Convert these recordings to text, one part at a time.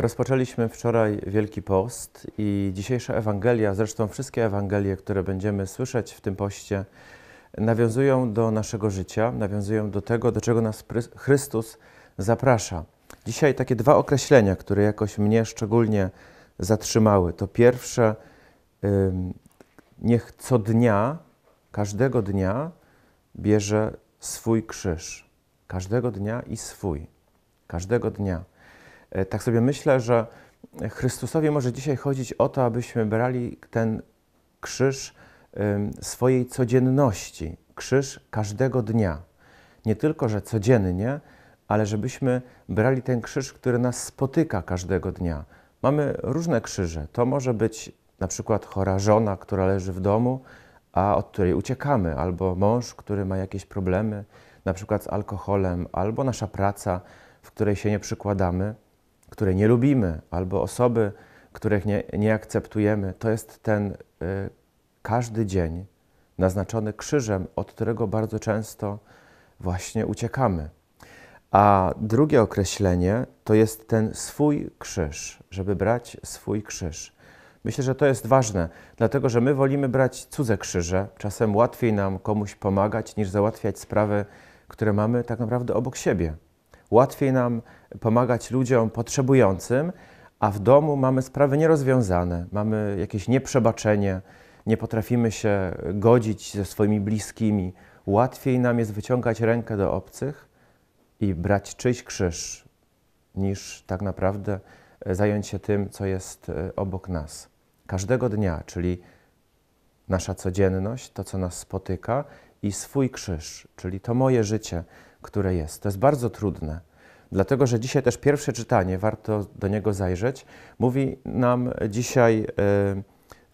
Rozpoczęliśmy wczoraj Wielki Post i dzisiejsza Ewangelia, zresztą wszystkie Ewangelie, które będziemy słyszeć w tym poście, nawiązują do naszego życia, nawiązują do tego, do czego nas Chrystus zaprasza. Dzisiaj takie dwa określenia, które jakoś mnie szczególnie zatrzymały. To pierwsze, niech co dnia, każdego dnia bierze swój krzyż. Każdego dnia i swój. Każdego dnia. E, tak sobie myślę, że Chrystusowi może dzisiaj chodzić o to, abyśmy brali ten krzyż swojej codzienności, krzyż każdego dnia. Nie tylko, że codziennie, ale żebyśmy brali ten krzyż, który nas spotyka każdego dnia. Mamy różne krzyże. To może być na przykład chora żona, która leży w domu, a od której uciekamy, albo mąż, który ma jakieś problemy, na przykład z alkoholem, albo nasza praca, w której się nie przykładamy które nie lubimy, albo osoby, których nie, nie akceptujemy, to jest ten y, każdy dzień naznaczony krzyżem, od którego bardzo często właśnie uciekamy. A drugie określenie to jest ten swój krzyż, żeby brać swój krzyż. Myślę, że to jest ważne, dlatego że my wolimy brać cudze krzyże. Czasem łatwiej nam komuś pomagać, niż załatwiać sprawy, które mamy tak naprawdę obok siebie łatwiej nam pomagać ludziom potrzebującym, a w domu mamy sprawy nierozwiązane, mamy jakieś nieprzebaczenie, nie potrafimy się godzić ze swoimi bliskimi. Łatwiej nam jest wyciągać rękę do obcych i brać czyjś krzyż, niż tak naprawdę e, zająć się tym, co jest e, obok nas. Każdego dnia, czyli nasza codzienność, to, co nas spotyka, i swój krzyż, czyli to moje życie, które jest. To jest bardzo trudne, dlatego że dzisiaj też pierwsze czytanie, warto do niego zajrzeć, mówi nam dzisiaj y,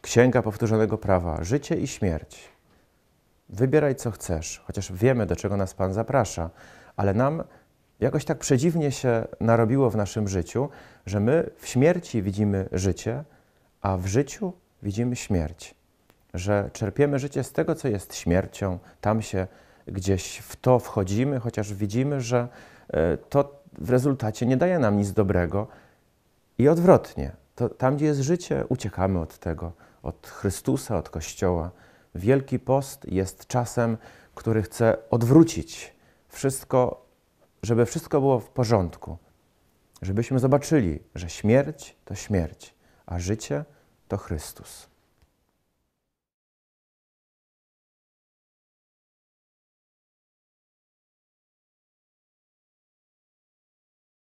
Księga Powtórzonego Prawa: życie i śmierć. Wybieraj co chcesz, chociaż wiemy, do czego nas Pan zaprasza, ale nam jakoś tak przedziwnie się narobiło w naszym życiu, że my w śmierci widzimy życie, a w życiu widzimy śmierć. Że czerpiemy życie z tego, co jest śmiercią, tam się gdzieś w to wchodzimy, chociaż widzimy, że e, to w rezultacie nie daje nam nic dobrego. I odwrotnie, to tam, gdzie jest życie, uciekamy od tego, od Chrystusa, od Kościoła. Wielki Post jest czasem, który chce odwrócić wszystko, żeby wszystko było w porządku. Żebyśmy zobaczyli, że śmierć to śmierć, a życie to Chrystus.